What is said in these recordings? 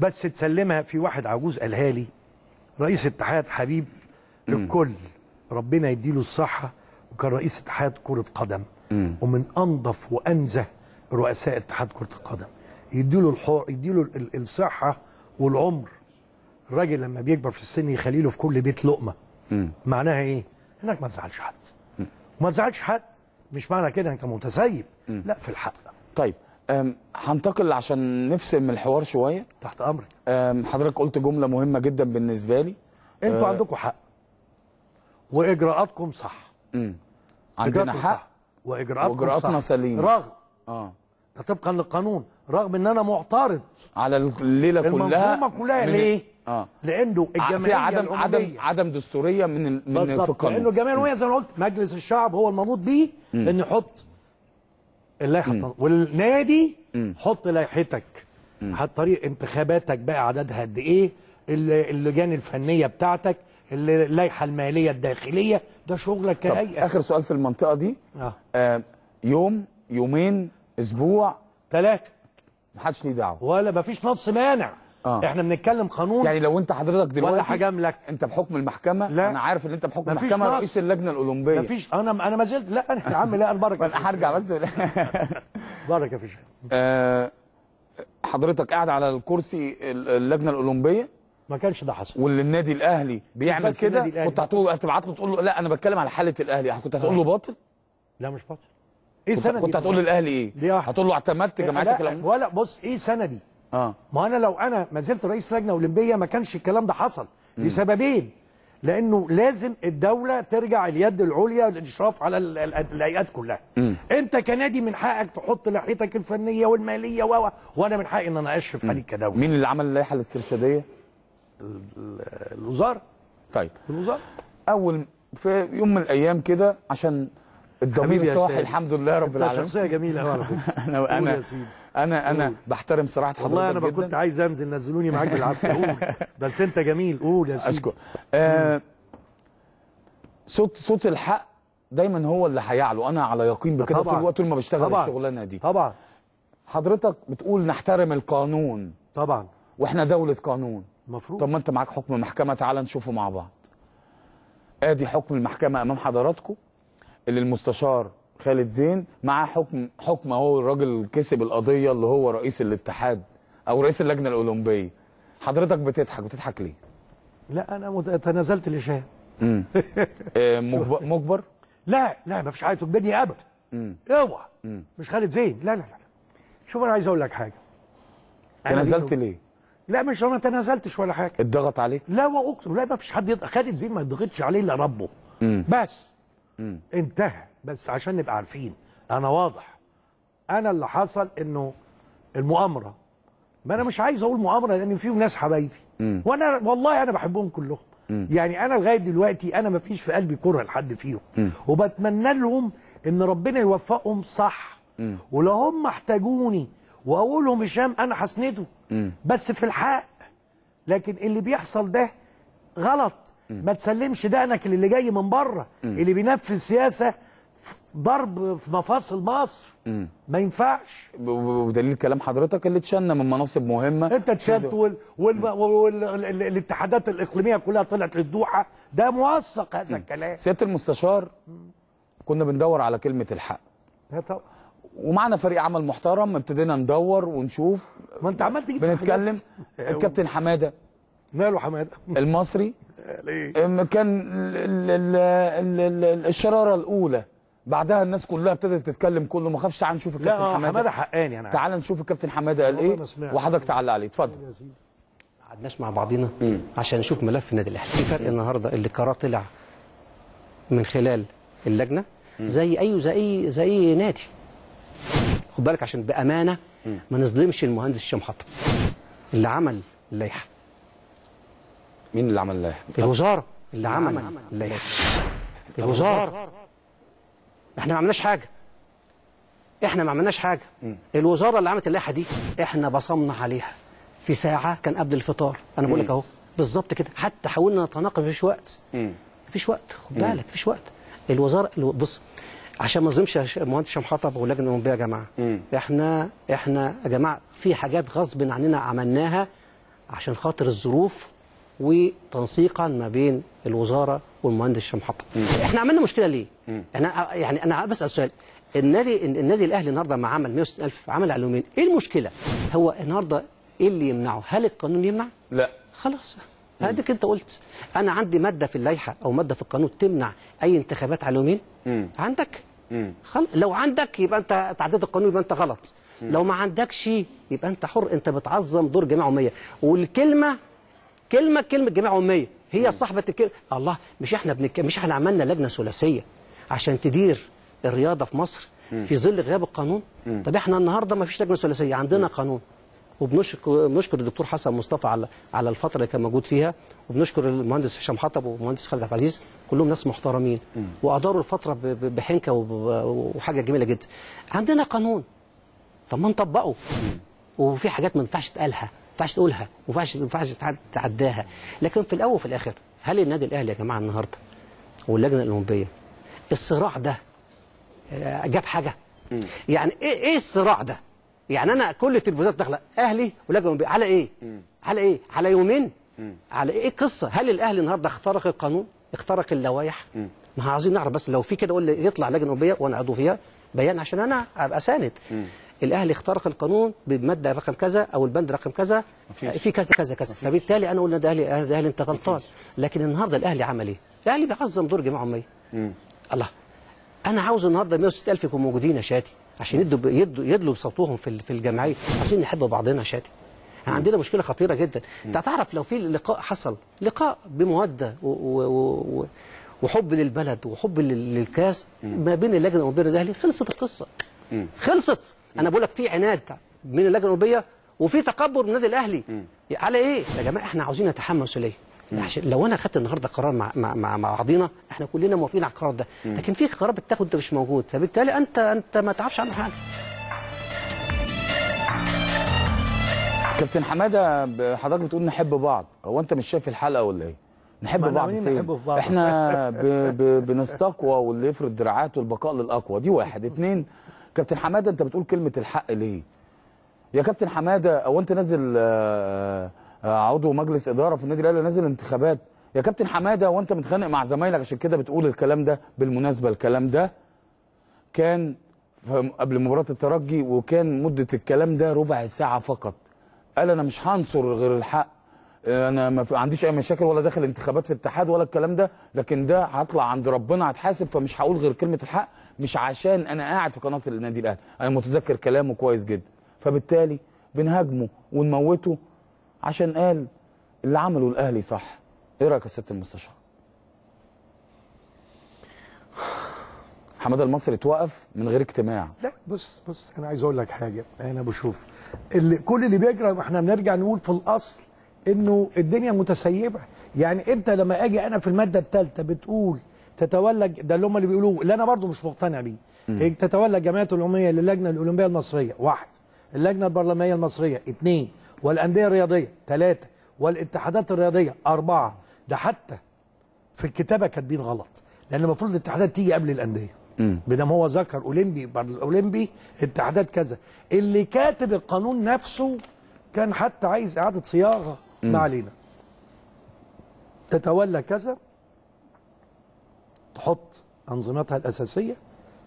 بس تسلمها في واحد عجوز قالها لي رئيس اتحاد حبيب للكل ربنا يديله الصحه وكان رئيس اتحاد كره قدم ومن انظف وانزه رؤساء اتحاد كره القدم يديله الحر يديله الصحه والعمر الراجل لما بيكبر في السن يخلي له في كل بيت لقمه معناها ايه انك ما تزعلش حد وما تزعلش حد مش معنى كده انت متسيب لا في الحق طيب هنتقل عشان نفصل من الحوار شويه تحت امرك حضرتك قلت جمله مهمه جدا بالنسبه لي انتوا أه عندكم حق واجراءاتكم صح امم عندنا حق صح. واجراءاتكم واجراءاتنا سليمه رغم اه ده طبقا للقانون رغم ان انا معترض على الليله كلها المنظومه كلها ليه؟ اه لانه الجمعيه في عدم عدم عدم دستوريه من من في لانه الجمعيه العموميه زي ما قلت مجلس الشعب هو المنوط بيه ان يحط اللائحه م. والنادي مم. حط لائحتك على طريق انتخاباتك بقى عددها قد ايه اللجان الفنيه بتاعتك اللائحه الماليه الداخليه ده شغلك كهيئه اخر سؤال في المنطقه دي آه. آه يوم يومين اسبوع ثلاثه محدش ليه دعوه ولا مفيش نص مانع آه. احنا بنتكلم قانون يعني لو انت حضرتك دلوقتي ولا هجاملك انت بحكم المحكمه لا. انا عارف ان انت بحكم المحكمه رئيس اللجنه الاولمبيه مفيش انا انا ما زلت لا انا يا عم لا انا بركه انا هرجع بس بركه يا فيش آه، حضرتك قاعد على الكرسي اللجنه الاولمبيه ما كانش ده حصل واللي النادي الاهلي بيعمل كده كنت هتقول هتبعت له تقول له لا انا بتكلم على حاله الاهلي يعني كنت هتقول له باطل لا مش باطل ايه سندي كنت هتقول للاهلي ايه هتقول له اعتمدت جماعتك ولا بص ايه سندي اه ما انا لو انا ما زلت رئيس لجنه اولمبيه ما كانش الكلام ده حصل لسببين لانه لازم الدوله ترجع اليد العليا للاشراف على الهيئات كلها م. انت كنادي من حقك تحط لائحتك الفنيه والماليه و وانا من حقي ان انا اشرف عليك كدوله مين اللي عمل اللائحه الاسترشاديه الوزاره طيب الوزاره اول في يوم من الايام كده عشان الضمير صاحي الحمد لله رب العالمين شخصيه جميله انا انا انا انا أوه. بحترم صراحه حضرتك والله انا ما كنت عايز انزل نزلوني معاك بالعافيه قول بس انت جميل قول يا سيدي اشكر آه صوت صوت الحق دايما هو اللي هيعلو انا على يقين بكده طول الوقت طول ما بشتغل طبعًا. الشغلانه دي طبعا حضرتك بتقول نحترم القانون طبعا واحنا دوله قانون المفروض طب ما انت معاك حكم محكمه تعال نشوفه مع بعض ادي حكم المحكمه امام حضراتكم اللي المستشار خالد زين معاه حكم حكم اهو الراجل كسب القضيه اللي هو رئيس الاتحاد او رئيس اللجنه الاولمبيه حضرتك بتضحك بتضحك ليه لا انا تنازلت لشاه امم آه، مجبر مجبر لا لا ما فيش حاجه تجبرني ابدا اوعى مش خالد زين لا لا لا شوف انا عايز اقول لك حاجه تنازلت ليه لا مش انا تنازلتش ولا حاجه اتضغط عليك لا واكتر لا ما فيش حد يضغط خالد زين ما يضغطش عليه الا ربه بس م. انتهى بس عشان نبقى عارفين انا واضح انا اللي حصل انه المؤامره ما انا مش عايز اقول مؤامره لان فيهم ناس حبايبي وانا والله انا بحبهم كلهم م. يعني انا لغايه دلوقتي انا ما فيش في قلبي كره لحد فيهم م. وبتمنى لهم ان ربنا يوفقهم صح ولو هم احتاجوني واقول لهم هشام انا هسنده بس في الحق لكن اللي بيحصل ده غلط ما تسلمش دقنك للي جاي من بره اللي بينفذ سياسه ضرب في مفاصل مصر ما ينفعش ودليل كلام حضرتك اللي اتشن من مناصب مهمه انت اتشنت والاتحادات الاقليميه كلها طلعت للدوحه ده موثق هذا الكلام سياده المستشار كنا بندور على كلمه الحق طبعا ومعنا فريق عمل محترم ابتدينا ندور ونشوف ما انت عمال تجيب بنتكلم اه، الكابتن حماده ماله حماده المصري ليه كان الـ الـ الـ الشراره الاولى بعدها الناس كلها ابتدت تتكلم كله ما خافش تعال نشوف الكابتن آه، حماده لا حماده حقاني انا تعال نشوف الكابتن حماده قال ايه وحضرتك تعلق عليه اتفضل ما قعدناش مع بعضينا مم. عشان نشوف ملف النادي الاهلي في فرق النهارده اللي قرار طلع من خلال اللجنه مم. زي اي زي اي زي اي نادي خد بالك عشان بامانه ما نظلمش المهندس هشام حطب اللي عمل اللائحه مين اللي عمل اللائحه؟ الوزاره اللي عمل اللائحه الوزاره احنا ما عملناش حاجه احنا ما عملناش حاجه الوزاره اللي عملت اللائحه دي احنا بصمنا عليها في ساعه كان قبل الفطار انا بقول لك اهو بالظبط كده حتى حاولنا نتناقش مفيش وقت مفيش وقت خد بالك مفيش وقت الوزاره بص عشان ما نظلمش مهندس هشام حطب واللجنه الاولمبيه يا جماعه مم. احنا احنا يا جماعه في حاجات غصب عننا عملناها عشان خاطر الظروف وتنسيقا ما بين الوزاره والمهندس شمحطه احنا عملنا مشكله ليه احنا انا يعني انا بسال سؤال النادي النادي الاهلي النهارده ما عمل 160000 عمل على ايه المشكله هو النهارده ايه اللي يمنعه هل القانون يمنع لا خلاص هادك انت قلت انا عندي ماده في اللائحه او ماده في القانون تمنع اي انتخابات على م. عندك خل... لو عندك يبقى انت تعديل القانون يبقى انت غلط م. لو ما عندكش يبقى انت حر انت بتعظم دور جماعه 100 والكلمه كلمه كلمه جماعه اميه هي صاحبه الكلمه الله مش احنا بنك... مش احنا عملنا لجنه ثلاثيه عشان تدير الرياضه في مصر في ظل غياب القانون طب احنا النهارده ما فيش لجنه ثلاثيه عندنا قانون وبنشكر بنشكر الدكتور حسن مصطفى على على الفتره اللي كان موجود فيها وبنشكر المهندس هشام حطب والمهندس خالد عبد العزيز كلهم ناس محترمين واداروا الفتره بحنكه وحاجه جميله جدا عندنا قانون طب ما نطبقه وفي حاجات ما ينفعش تقالها ينفعش تقولها ما ينفعش ينفعش تعداها لكن في الاول وفي الاخر هل النادي الاهلي يا جماعه النهارده واللجنه الاولمبيه الصراع ده آه، جاب حاجه م. يعني ايه ايه الصراع ده يعني انا كل التلفزيونات داخله اهلي ولجنه اولمبيه على ايه م. على ايه على يومين م. على ايه القصه هل الاهلي النهارده اخترق القانون اخترق اللوائح ما عاوزين نعرف بس لو في كده قول لي يطلع لجنه اولمبيه وانا عضو فيها بيان عشان انا ابقى ساند الاهلي اخترق القانون بماده رقم كذا او البند رقم كذا مفيش. في كذا كذا كذا فبالتالي انا اقول ده اهلي ده اهلي انت غلطان لكن النهارده الاهلي عمل ايه؟ الاهلي بيعظم دور جماعه اميه الله انا عاوز النهارده 106000 يكونوا موجودين يا شادي عشان يدوا يدوا يدلوا بصوتهم في في الجمعيه عشان نحب بعضنا يا شادي عندنا مشكله خطيره جدا انت هتعرف لو في لقاء حصل لقاء بموده و, و, و وحب للبلد وحب للكاس ما بين اللجنه وما بين الاهلي خلصت القصه خلصت انا بقول لك في عناد من اللجنه الاوروبيه وفي تكبر من النادي الاهلي على ايه يا جماعه احنا عاوزين نتحمل مسؤوليه لو انا خدت النهارده قرار مع مع مع, بعضينا احنا كلنا موافقين على القرار ده لكن في قرار بتاخد انت مش موجود فبالتالي انت انت ما تعرفش عنه حاجه كابتن حماده حضرتك بتقول نحب بعض هو انت مش شايف الحلقه ولا ايه نحب بعض فين في بعض. احنا ب... ب... بنستقوى واللي يفرض دراعاته البقاء للاقوى دي واحد اتنين كابتن حماده انت بتقول كلمه الحق ليه يا كابتن حماده هو انت نازل آه، آه، آه، عضو مجلس اداره في النادي الاهلي نازل انتخابات يا كابتن حماده وانت متخانق مع زمايلك عشان كده بتقول الكلام ده بالمناسبه الكلام ده كان قبل مباراه الترجي وكان مده الكلام ده ربع ساعه فقط قال انا مش هنصر غير الحق انا ما عنديش اي مشاكل ولا داخل انتخابات في الاتحاد ولا الكلام ده لكن ده هطلع عند ربنا هتحاسب فمش هقول غير كلمه الحق مش عشان انا قاعد في قناه النادي الاهلي انا متذكر كلامه كويس جدا فبالتالي بنهاجمه ونموته عشان قال اللي عمله الاهلي صح ايه رايك يا سياده المستشار حماده المصري اتوقف من غير اجتماع لا بص بص انا عايز اقول لك حاجه انا بشوف اللي كل اللي بيجرى احنا بنرجع نقول في الاصل انه الدنيا متسيبه يعني انت لما اجي انا في الماده الثالثه بتقول تتولى ده اللي هم اللي بيقولوه اللي انا برضو مش مقتنع بيه هي تتولى الجمعيات العموميه للجنه الاولمبيه المصريه واحد اللجنه البرلمانيه المصريه اثنين والانديه الرياضيه ثلاثه والاتحادات الرياضيه اربعه ده حتى في الكتابه كاتبين غلط لان المفروض الاتحادات تيجي قبل الانديه بدم هو ذكر اولمبي بعد الاولمبي اتحادات كذا اللي كاتب القانون نفسه كان حتى عايز اعاده صياغه ما علينا تتولى كذا تحط أنظمتها الأساسية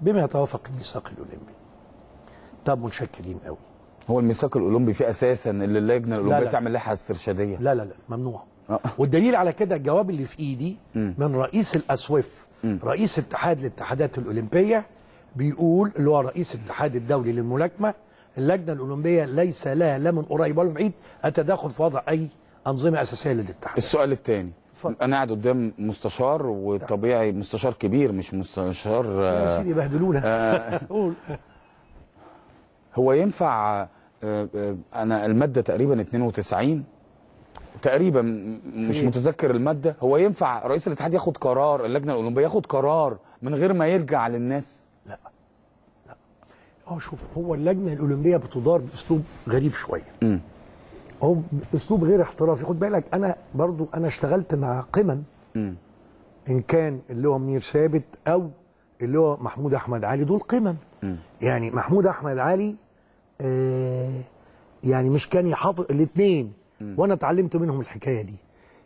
بما يتوافق الميثاق الأولمبي طب متشكلين قوي هو الميثاق الأولمبي فيه أساسا اللي اللجنة الأولمبية تعمل لائحة استرشادية لا لا لا ممنوع آه. والدليل على كده الجواب اللي في إيدي من رئيس الأسويف رئيس اتحاد الاتحادات الأولمبية بيقول اللي هو رئيس الاتحاد الدولي للملاكمة اللجنة الأولمبية ليس لها لا من قريب ولا من بعيد التداخل في وضع أي أنظمة أساسية للاتحاد السؤال الثاني اتفضل انا قاعد قدام مستشار وطبيعي مستشار كبير مش مستشار يا آه، سيدي بهدلونا آه، قول هو ينفع آه، انا الماده تقريبا 92 تقريبا مش متذكر الماده هو ينفع رئيس الاتحاد ياخد قرار اللجنه الاولمبيه ياخد قرار من غير ما يرجع للناس لا لا اه شوف هو اللجنه الاولمبيه بتدار باسلوب غريب شويه هو اسلوب غير احترافي خد بالك انا برضو انا اشتغلت مع قمم ان كان اللي هو منير ثابت او اللي هو محمود احمد علي دول قمم يعني محمود احمد علي آه يعني مش كان يحافظ الاثنين وانا اتعلمت منهم الحكايه دي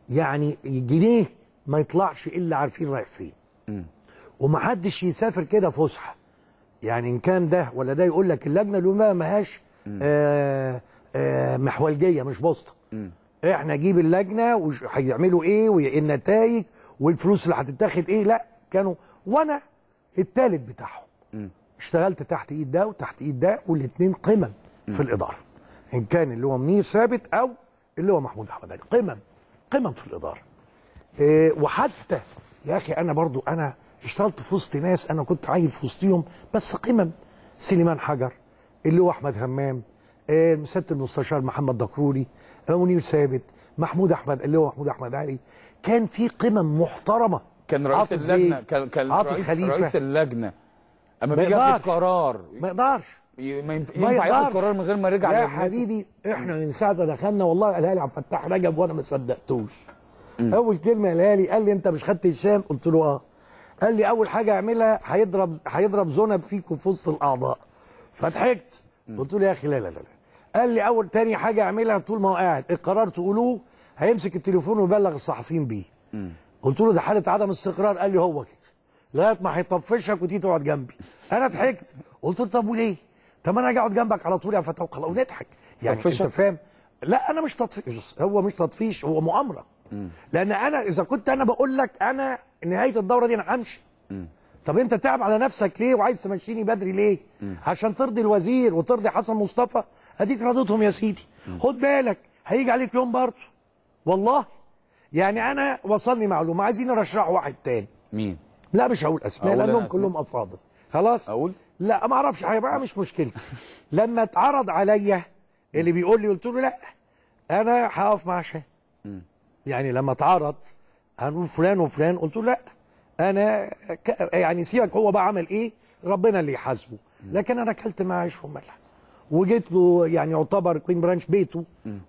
يعني جنيه ما يطلعش الا عارفين رايح فين ومحدش يسافر كده فسحه يعني ان كان ده ولا ده يقول لك اللجنه اللي ما هاش آه آه، محولجيه مش بوسطه احنا جيب اللجنه وهيعملوا ايه وايه النتائج والفلوس اللي هتتاخد ايه لا كانوا وانا الثالث بتاعهم م. اشتغلت تحت ايد ده وتحت ايد ده والاثنين قمم في الاداره ان كان اللي هو منير ثابت او اللي هو محمود احمد علي قمم قمم في الاداره إيه وحتى يا اخي انا برضو انا اشتغلت في وسط ناس انا كنت عايل في وسطيهم بس قمم سليمان حجر اللي هو احمد همام آه، سياده المستشار محمد دكروري منير ثابت محمود احمد اللي هو محمود احمد علي كان في قمم محترمه كان رئيس اللجنه كان كان رئيس, رئيس اللجنه اما بيجي ياخد قرار ما يقدرش ما ينفع ياخد قرار من غير ما يرجع يا حبيبي احنا من ساعه ما دخلنا والله قالها لي عبد الفتاح رجب وانا ما صدقتوش اول كلمه قالها لي قال لي انت مش خدت هشام قلت له اه قال لي اول حاجه يعملها هيضرب هيضرب زنب فيكم في وسط الاعضاء فضحكت قلت له يا اخي لا لا لا قال لي اول تاني حاجه اعملها طول ما هو قاعد القرار تقولوه هيمسك التليفون ويبلغ الصحفيين بيه قلت له ده حاله عدم استقرار قال لي هو كده لغايه ما هيطفشك وتيجي تقعد جنبي انا ضحكت قلت له طب وليه طب انا اجي اقعد جنبك على طول يا فتاة وخلاص ونضحك يعني انت فاهم لا انا مش تطفيش هو مش تطفيش هو مؤامره لان انا اذا كنت انا بقول لك انا نهايه الدوره دي انا همشي طب انت تعب على نفسك ليه وعايز تمشيني بدري ليه عشان ترضي الوزير وترضي حسن مصطفى اديك رضيتهم يا سيدي خد بالك هيجي عليك يوم برضه والله يعني انا وصلني معلومه عايزين نرشح واحد تاني مين لا مش هقول اسماء لانهم كلهم افاضل خلاص اقول لا ما اعرفش هيبقى مش مشكلتي لما اتعرض عليا اللي بيقول لي قلت له لا انا هقف مع شاه يعني لما اتعرض هنقول فلان وفلان قلت له لا انا ك... يعني سيبك هو بقى عمل ايه ربنا اللي يحاسبه لكن انا اكلت معاه عيش وملح وجيت له يعني يعتبر كوين برانش بيته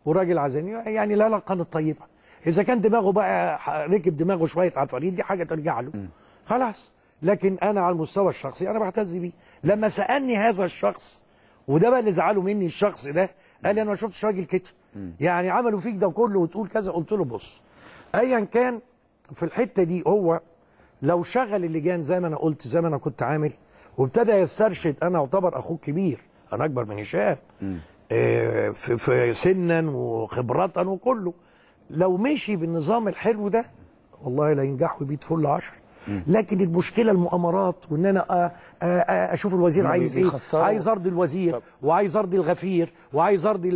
وراجل عزاني يعني لا لا كانت طيبه اذا كان دماغه بقى ركب دماغه شويه عفاريت دي حاجه ترجع له خلاص لكن انا على المستوى الشخصي انا بعتز بيه لما سالني هذا الشخص وده بقى اللي زعله مني الشخص ده قال لي انا ما شفتش راجل كده يعني عملوا فيك ده كله وتقول كذا قلت له بص ايا كان في الحته دي هو لو شغل اللجان زي ما انا قلت زي ما انا كنت عامل وابتدى يسترشد انا اعتبر اخوك كبير انا اكبر من هشام آه، في, في سنا وخبرة وكله لو مشي بالنظام الحلو ده والله لا ينجح بيه فل 10 لكن المشكله المؤامرات وان انا آه، آه، اشوف الوزير عايز ايه عايز ارضي الوزير طب. وعايز ارضي الغفير وعايز ارضي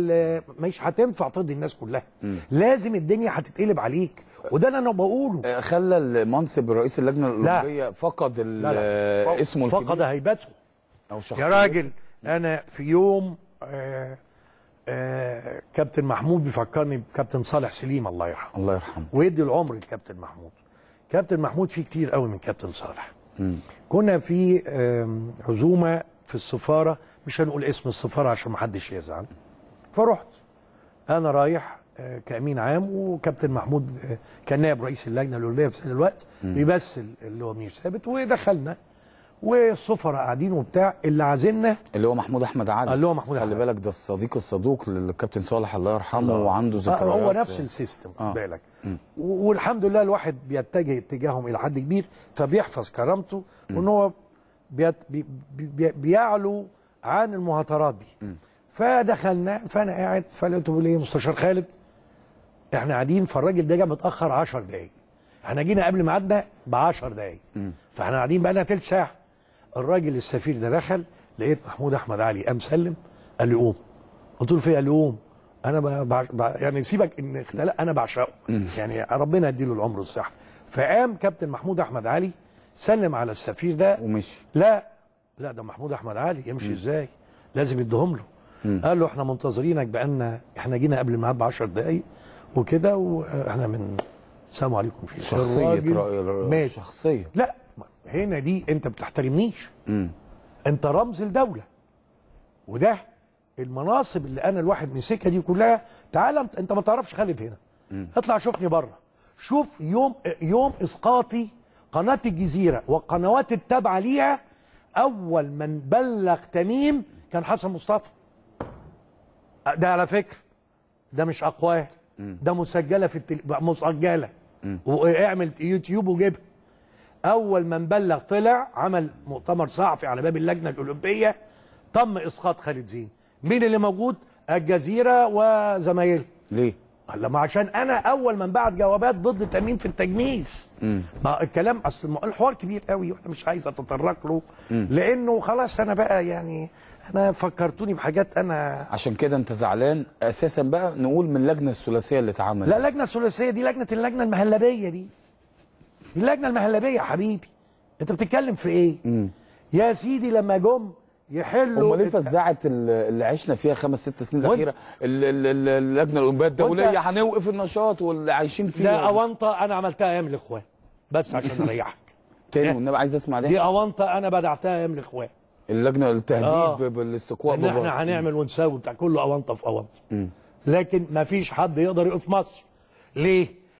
مش هتنفع ترضي الناس كلها لازم الدنيا هتتقلب عليك وده اللي انا بقوله خلى المنصب رئيس اللجنه الاولمبيه فقد لا لا. اسمه فقد هيبته او شخصيته يا راجل انا في يوم آه آه كابتن محمود بيفكرني بكابتن صالح سليم الله يرحمه الله يرحمه ويدي العمر لكابتن محمود كابتن محمود فيه كتير قوي من كابتن صالح كنا في عزومه في السفاره مش هنقول اسم السفاره عشان ما حدش يزعل فرحت انا رايح آه، كامين عام وكابتن محمود آه، كان نائب رئيس اللجنه الاولمبيه في الوقت بيمثل اللي هو مير ثابت ودخلنا والسفراء قاعدين وبتاع اللي عازمنا اللي هو محمود احمد عادل اللي هو محمود خلي بالك ده الصديق الصدوق للكابتن صالح الله يرحمه الله. وعنده آه، ذكريات هو نفس السيستم آه. بالك م. والحمد لله الواحد بيتجه اتجاههم الى حد كبير فبيحفظ كرامته وان هو بيت بي بي بيعلو عن المهاترات دي م. فدخلنا فانا قاعد فلقيته بيقول ايه مستشار خالد احنا قاعدين فالراجل ده جه متاخر 10 دقايق احنا جينا قبل ميعادنا ب 10 دقايق فاحنا قاعدين بقى لنا ثلث ساعه الراجل السفير ده دخل لقيت محمود احمد علي قام سلم قال لي قوم قلت له فيا قال لي قوم انا يعني سيبك ان اختلق انا بعشقه يعني ربنا يديله العمر والصحه فقام كابتن محمود احمد علي سلم على السفير ده ومشي لا لا ده محمود احمد علي يمشي ازاي لازم يديهم له قال له احنا منتظرينك بان احنا جينا قبل الميعاد ب 10 دقائق وكده واحنا من السلام عليكم في شخصيه مات شخصيه لا هنا دي انت بتحترمنيش مم. انت رمز الدوله وده المناصب اللي انا الواحد مسكها دي كلها تعالى انت ما تعرفش خالد هنا مم. اطلع شوفني بره شوف يوم يوم اسقاطي قناه الجزيره والقنوات التابعه ليها اول من بلغ تميم كان حسن مصطفى ده على فكره ده مش اقواه ده مسجله في التل... مسجله واعمل يوتيوب وجيبها اول من بلغ طلع عمل مؤتمر صحفي على باب اللجنه الاولمبيه تم اسقاط خالد زين مين اللي موجود الجزيره وزمايلها ليه قال ما عشان انا اول من بعت جوابات ضد تامين في التجنيس ما الكلام اصل الحوار كبير قوي وانا مش عايز اتطرق له مم. لانه خلاص انا بقى يعني انا فكرتوني بحاجات انا عشان كده انت زعلان اساسا بقى نقول من اللجنه الثلاثيه اللي اتعملت لا اللجنه الثلاثيه دي لجنه اللجنه المهلبيه دي اللجنه المهلبيه يا حبيبي انت بتتكلم في ايه مم. يا سيدي لما جم يحلوا امال ايه فزعت اللي عشنا فيها خمس ست سنين الاخيره اللجنه الاولمبيه الدوليه هنوقف النشاط واللي عايشين فيه ده اونطه انا عملتها ايام الاخوان بس عشان اريحك تاني والنبي عايز اسمع ده دي اونطه انا بدعتها ايام الاخوان اللجنه التهديد آه. بالاستقواء ان احنا هنعمل ونساوي بتاع كله اونطه في اونطه لكن ما فيش حد يقدر يقف مصر ليه؟